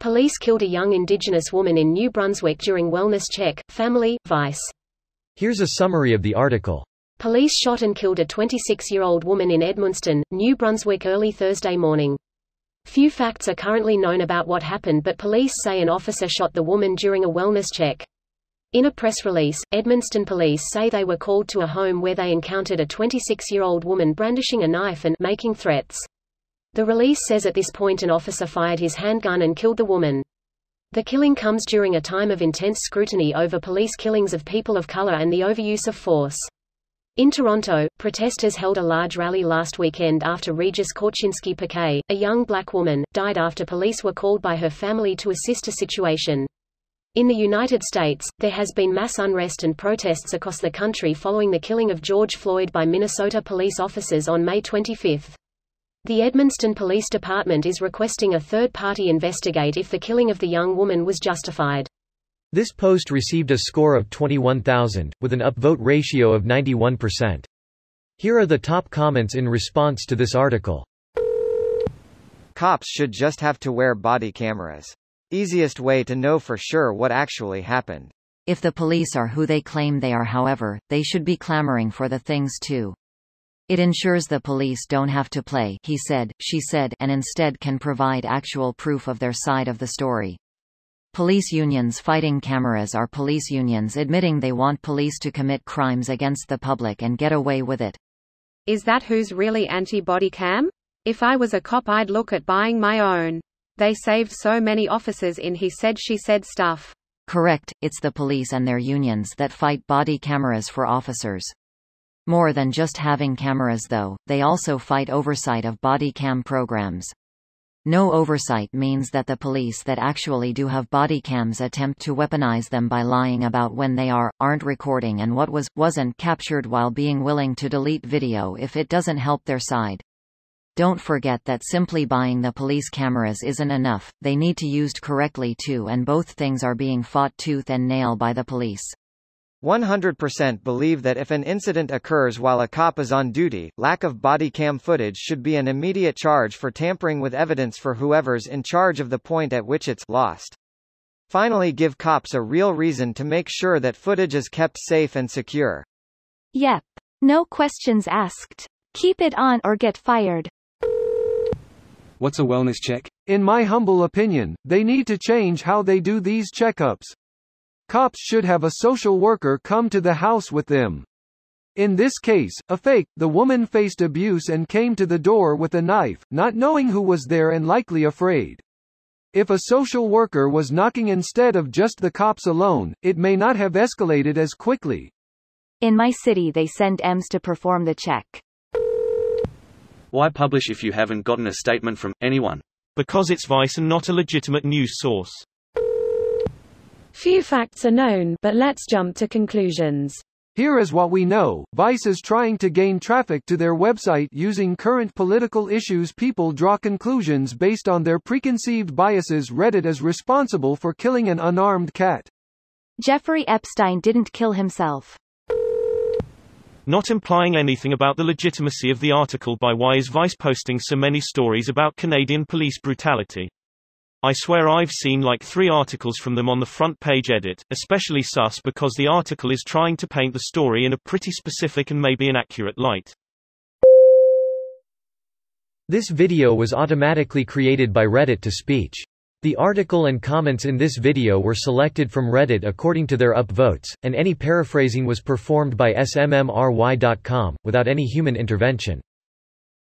Police killed a young indigenous woman in New Brunswick during wellness check, family, vice. Here's a summary of the article. Police shot and killed a 26-year-old woman in Edmundston, New Brunswick early Thursday morning. Few facts are currently known about what happened but police say an officer shot the woman during a wellness check. In a press release, Edmundston police say they were called to a home where they encountered a 26-year-old woman brandishing a knife and making threats. The release says at this point an officer fired his handgun and killed the woman. The killing comes during a time of intense scrutiny over police killings of people of color and the overuse of force. In Toronto, protesters held a large rally last weekend after Regis Korchinski Piquet, a young black woman, died after police were called by her family to assist a situation. In the United States, there has been mass unrest and protests across the country following the killing of George Floyd by Minnesota police officers on May 25. The Edmonton Police Department is requesting a third party investigate if the killing of the young woman was justified. This post received a score of 21,000, with an upvote ratio of 91%. Here are the top comments in response to this article. Cops should just have to wear body cameras. Easiest way to know for sure what actually happened. If the police are who they claim they are however, they should be clamoring for the things too. It ensures the police don't have to play he said, she said and instead can provide actual proof of their side of the story. Police unions fighting cameras are police unions admitting they want police to commit crimes against the public and get away with it. Is that who's really anti-body cam? If I was a cop I'd look at buying my own. They saved so many officers in he said she said stuff. Correct, it's the police and their unions that fight body cameras for officers. More than just having cameras though, they also fight oversight of body cam programs. No oversight means that the police that actually do have body cams attempt to weaponize them by lying about when they are, aren't recording and what was, wasn't captured while being willing to delete video if it doesn't help their side. Don't forget that simply buying the police cameras isn't enough, they need to used correctly too and both things are being fought tooth and nail by the police. 100% believe that if an incident occurs while a cop is on duty, lack of body cam footage should be an immediate charge for tampering with evidence for whoever's in charge of the point at which it's lost. Finally give cops a real reason to make sure that footage is kept safe and secure. Yep. No questions asked. Keep it on or get fired. What's a wellness check? In my humble opinion, they need to change how they do these checkups. Cops should have a social worker come to the house with them. In this case, a fake, the woman faced abuse and came to the door with a knife, not knowing who was there and likely afraid. If a social worker was knocking instead of just the cops alone, it may not have escalated as quickly. In my city they send M's to perform the check. Why publish if you haven't gotten a statement from anyone? Because it's Vice and not a legitimate news source. Few facts are known, but let's jump to conclusions. Here is what we know. Vice is trying to gain traffic to their website using current political issues. People draw conclusions based on their preconceived biases. Reddit is responsible for killing an unarmed cat. Jeffrey Epstein didn't kill himself. Not implying anything about the legitimacy of the article by why is Vice posting so many stories about Canadian police brutality. I swear I've seen like three articles from them on the front page edit, especially sus because the article is trying to paint the story in a pretty specific and maybe inaccurate light. This video was automatically created by Reddit to speech. The article and comments in this video were selected from Reddit according to their upvotes, and any paraphrasing was performed by smmry.com, without any human intervention.